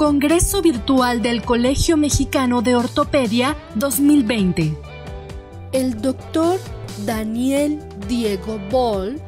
Congreso Virtual del Colegio Mexicano de Ortopedia 2020. El doctor Daniel Diego Boll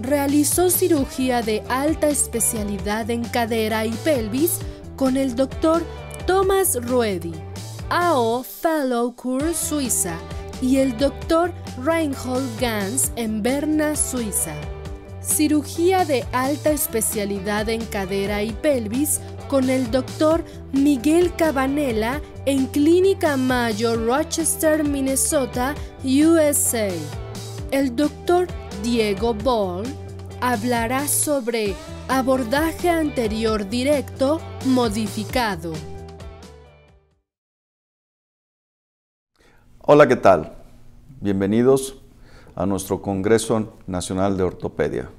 realizó cirugía de alta especialidad en cadera y pelvis con el doctor Thomas Ruedi, AO Fellow Cur Suiza, y el doctor Reinhold Gans en Berna, Suiza. Cirugía de alta especialidad en cadera y pelvis con el doctor Miguel Cabanela en Clínica Mayo, Rochester, Minnesota, USA. El doctor Diego Boll hablará sobre abordaje anterior directo modificado. Hola, ¿qué tal? Bienvenidos a nuestro Congreso Nacional de Ortopedia.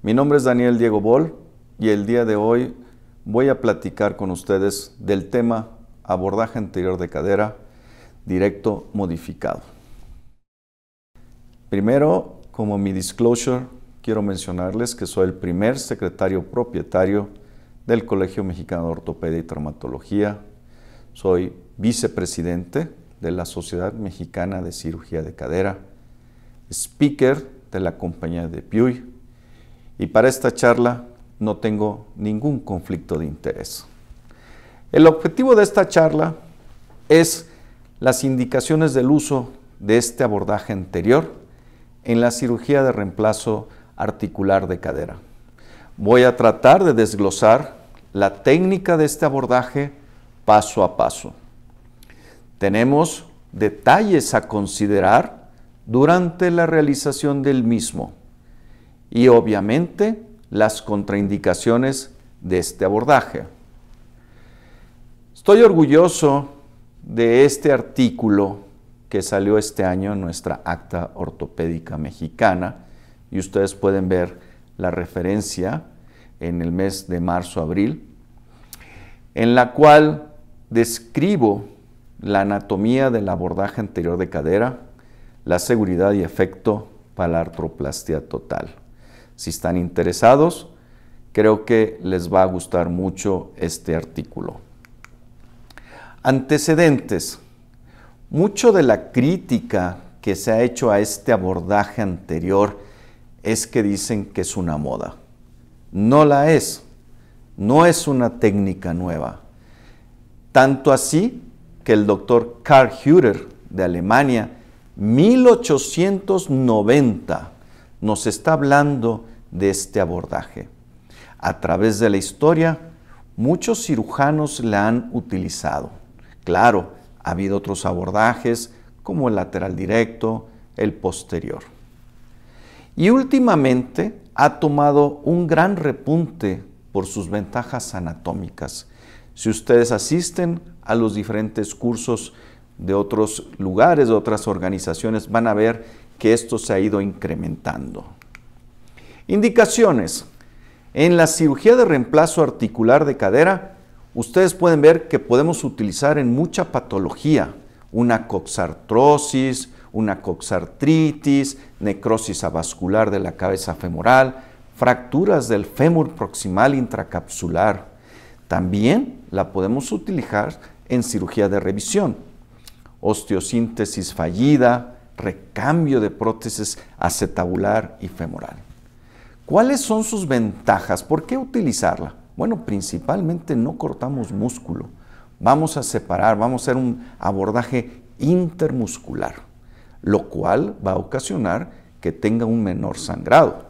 Mi nombre es Daniel Diego Boll y el día de hoy voy a platicar con ustedes del tema abordaje anterior de cadera directo modificado. Primero, como mi disclosure, quiero mencionarles que soy el primer secretario propietario del Colegio Mexicano de Ortopedia y Traumatología. Soy vicepresidente de la Sociedad Mexicana de Cirugía de Cadera, speaker de la compañía de PUI. Y para esta charla no tengo ningún conflicto de interés. El objetivo de esta charla es las indicaciones del uso de este abordaje anterior en la cirugía de reemplazo articular de cadera. Voy a tratar de desglosar la técnica de este abordaje paso a paso. Tenemos detalles a considerar durante la realización del mismo y obviamente las contraindicaciones de este abordaje. Estoy orgulloso de este artículo que salió este año en nuestra acta ortopédica mexicana y ustedes pueden ver la referencia en el mes de marzo-abril, en la cual describo la anatomía del abordaje anterior de cadera, la seguridad y efecto para la artroplastia total. Si están interesados, creo que les va a gustar mucho este artículo. Antecedentes. Mucho de la crítica que se ha hecho a este abordaje anterior es que dicen que es una moda. No la es. No es una técnica nueva. Tanto así que el doctor Karl Hüter de Alemania, 1890, nos está hablando de este abordaje. A través de la historia, muchos cirujanos la han utilizado. Claro, ha habido otros abordajes como el lateral directo, el posterior. Y últimamente ha tomado un gran repunte por sus ventajas anatómicas. Si ustedes asisten a los diferentes cursos de otros lugares, de otras organizaciones, van a ver que esto se ha ido incrementando. Indicaciones. En la cirugía de reemplazo articular de cadera, ustedes pueden ver que podemos utilizar en mucha patología una coxartrosis, una coxartritis, necrosis avascular de la cabeza femoral, fracturas del fémur proximal intracapsular. También la podemos utilizar en cirugía de revisión, osteosíntesis fallida, recambio de prótesis acetabular y femoral. ¿Cuáles son sus ventajas? ¿Por qué utilizarla? Bueno, principalmente no cortamos músculo. Vamos a separar, vamos a hacer un abordaje intermuscular, lo cual va a ocasionar que tenga un menor sangrado.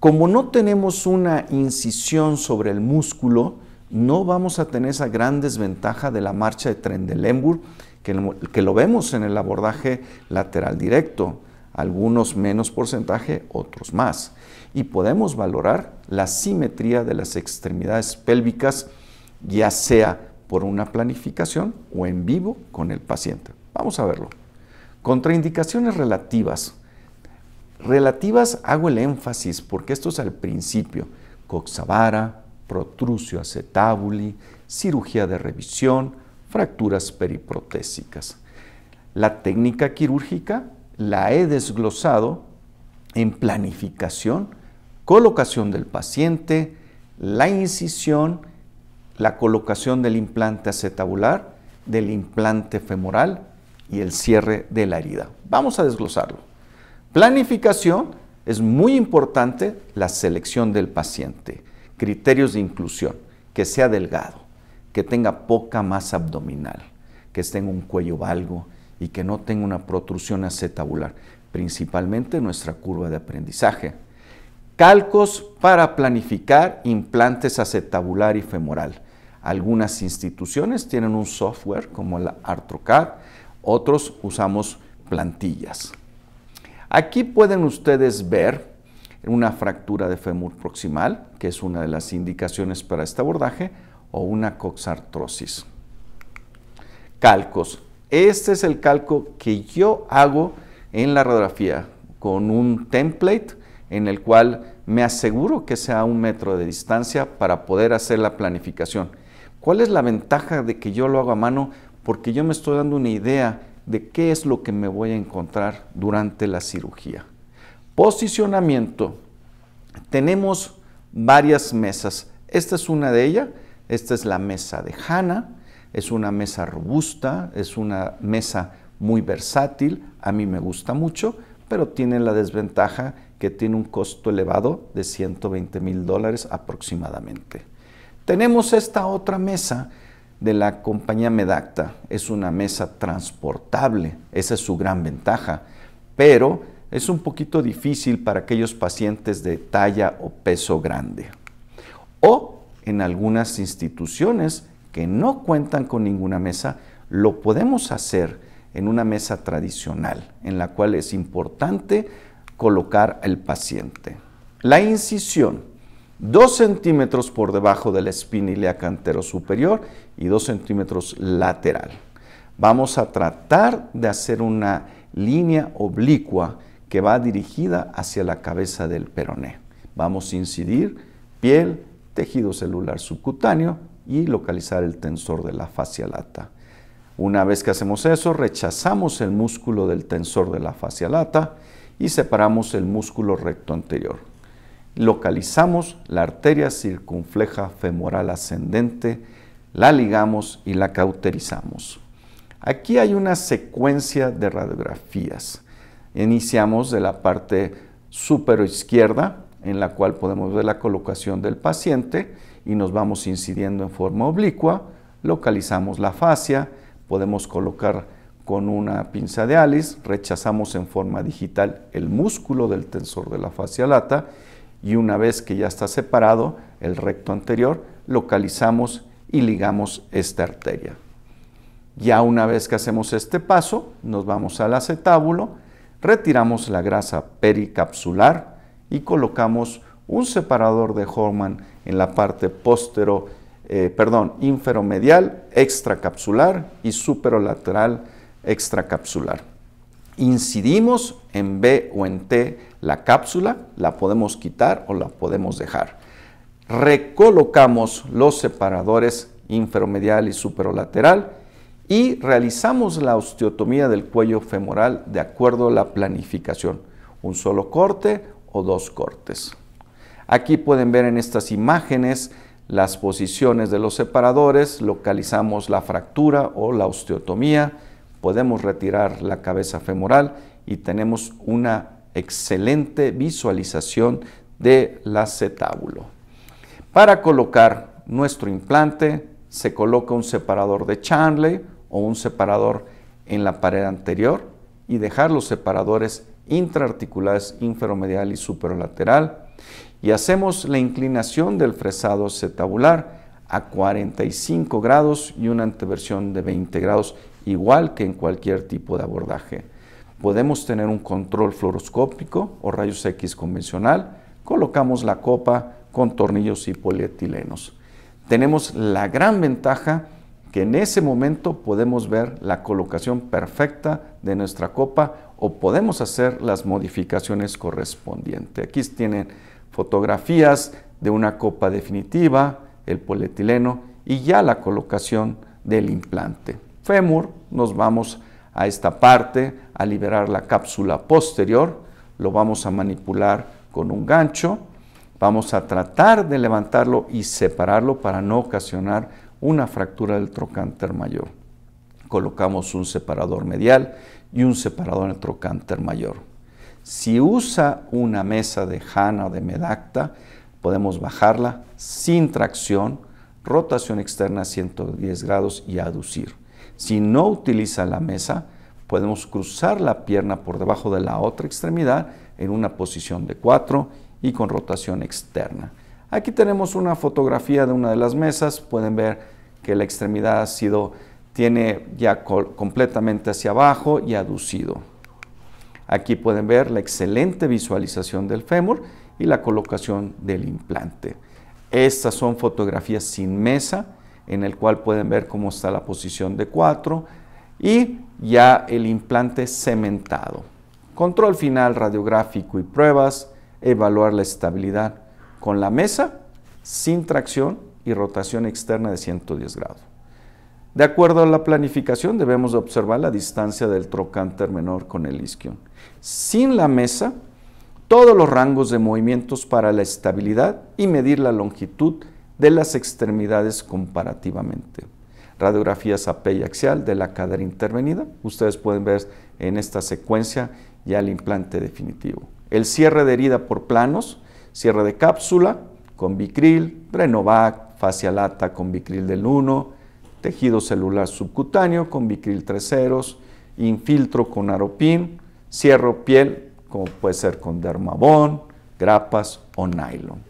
Como no tenemos una incisión sobre el músculo, no vamos a tener esa gran desventaja de la marcha de Trendelenburg, que lo, vemos en el abordaje lateral directo, algunos menos porcentaje, otros más. Y podemos valorar la simetría de las extremidades pélvicas, ya sea por una planificación o en vivo con el paciente. Vamos a verlo. Contraindicaciones relativas. Relativas hago el énfasis porque esto es al principio. Coxavara, protrusio acetabuli, cirugía de revisión, fracturas periprotésicas. La técnica quirúrgica la he desglosado en planificación, colocación del paciente, la incisión, la colocación del implante acetabular, del implante femoral y el cierre de la herida. Vamos a desglosarlo. Planificación es muy importante la selección del paciente, criterios de inclusión, que sea delgado, que tenga poca masa abdominal, que en un cuello valgo y que no tenga una protrusión acetabular, principalmente nuestra curva de aprendizaje. Calcos para planificar implantes acetabular y femoral. Algunas instituciones tienen un software como la ArtroCAD, otros usamos plantillas. Aquí pueden ustedes ver una fractura de fémur proximal, que es una de las indicaciones para este abordaje, o una coxartrosis. Calcos. Este es el calco que yo hago en la radiografía con un template en el cual me aseguro que sea un metro de distancia para poder hacer la planificación. ¿Cuál es la ventaja de que yo lo hago a mano? Porque yo me estoy dando una idea de qué es lo que me voy a encontrar durante la cirugía. Posicionamiento. Tenemos varias mesas. Esta es una de ellas esta es la mesa de Hana. es una mesa robusta, es una mesa muy versátil, a mí me gusta mucho, pero tiene la desventaja que tiene un costo elevado de 120 mil dólares aproximadamente. Tenemos esta otra mesa de la compañía Medacta. Es una mesa transportable, esa es su gran ventaja, pero es un poquito difícil para aquellos pacientes de talla o peso grande. O en algunas instituciones que no cuentan con ninguna mesa, lo podemos hacer en una mesa tradicional, en la cual es importante colocar al paciente. La incisión, 2 centímetros por debajo de la espina cantero superior y 2 centímetros lateral. Vamos a tratar de hacer una línea oblicua que va dirigida hacia la cabeza del peroné. Vamos a incidir piel, tejido celular subcutáneo y localizar el tensor de la fascia lata. Una vez que hacemos eso, rechazamos el músculo del tensor de la fascia lata y separamos el músculo recto anterior. Localizamos la arteria circunfleja femoral ascendente, la ligamos y la cauterizamos. Aquí hay una secuencia de radiografías. Iniciamos de la parte superoizquierda. izquierda, en la cual podemos ver la colocación del paciente y nos vamos incidiendo en forma oblicua, localizamos la fascia, podemos colocar con una pinza de alis, rechazamos en forma digital el músculo del tensor de la fascia lata y una vez que ya está separado el recto anterior, localizamos y ligamos esta arteria. Ya una vez que hacemos este paso, nos vamos al acetábulo, retiramos la grasa pericapsular, y colocamos un separador de Horman en la parte postero, eh, perdón, inferomedial, extracapsular y superolateral extracapsular. Incidimos en B o en T la cápsula, la podemos quitar o la podemos dejar. Recolocamos los separadores inferomedial y superolateral y realizamos la osteotomía del cuello femoral de acuerdo a la planificación. Un solo corte, o dos cortes. Aquí pueden ver en estas imágenes las posiciones de los separadores, localizamos la fractura o la osteotomía, podemos retirar la cabeza femoral y tenemos una excelente visualización del acetábulo. Para colocar nuestro implante se coloca un separador de chandler o un separador en la pared anterior y dejar los separadores intraarticulares inferomedial y superolateral y hacemos la inclinación del fresado cetabular a 45 grados y una anteversión de 20 grados, igual que en cualquier tipo de abordaje. Podemos tener un control fluoroscópico o rayos X convencional, colocamos la copa con tornillos y polietilenos. Tenemos la gran ventaja que en ese momento podemos ver la colocación perfecta de nuestra copa o podemos hacer las modificaciones correspondientes. Aquí tienen fotografías de una copa definitiva, el polietileno y ya la colocación del implante. Fémur, nos vamos a esta parte a liberar la cápsula posterior, lo vamos a manipular con un gancho, vamos a tratar de levantarlo y separarlo para no ocasionar una fractura del trocánter mayor. Colocamos un separador medial y un separador en el trocánter mayor. Si usa una mesa de Hana o de Medacta, podemos bajarla sin tracción, rotación externa a 110 grados y aducir. Si no utiliza la mesa, podemos cruzar la pierna por debajo de la otra extremidad en una posición de 4 y con rotación externa. Aquí tenemos una fotografía de una de las mesas, pueden ver que la extremidad ha sido, tiene ya completamente hacia abajo y aducido. Aquí pueden ver la excelente visualización del fémur y la colocación del implante. Estas son fotografías sin mesa, en el cual pueden ver cómo está la posición de 4 y ya el implante cementado. Control final radiográfico y pruebas, evaluar la estabilidad con la mesa sin tracción y rotación externa de 110 grados. De acuerdo a la planificación debemos observar la distancia del trocánter menor con el isquion. Sin la mesa, todos los rangos de movimientos para la estabilidad y medir la longitud de las extremidades comparativamente. Radiografías AP y axial de la cadera intervenida. Ustedes pueden ver en esta secuencia ya el implante definitivo. El cierre de herida por planos cierre de cápsula con Bicril, Renovac, lata con Bicril del 1, tejido celular subcutáneo con Bicril 3 ceros, infiltro con Aropin, cierro piel como puede ser con dermabón, grapas o nylon.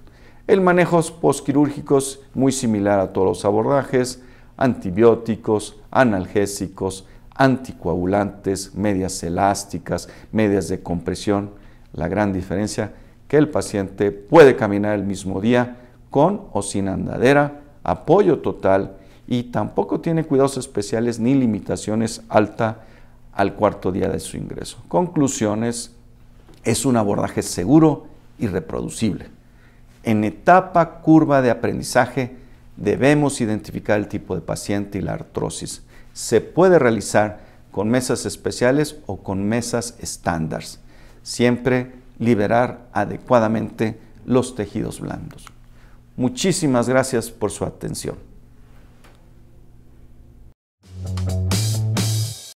El manejo postquirúrgico es muy similar a todos los abordajes, antibióticos, analgésicos, anticoagulantes, medias elásticas, medias de compresión. La gran diferencia que el paciente puede caminar el mismo día con o sin andadera, apoyo total y tampoco tiene cuidados especiales ni limitaciones alta al cuarto día de su ingreso. Conclusiones, es un abordaje seguro y reproducible. En etapa curva de aprendizaje debemos identificar el tipo de paciente y la artrosis. Se puede realizar con mesas especiales o con mesas estándar. siempre liberar adecuadamente los tejidos blandos. Muchísimas gracias por su atención.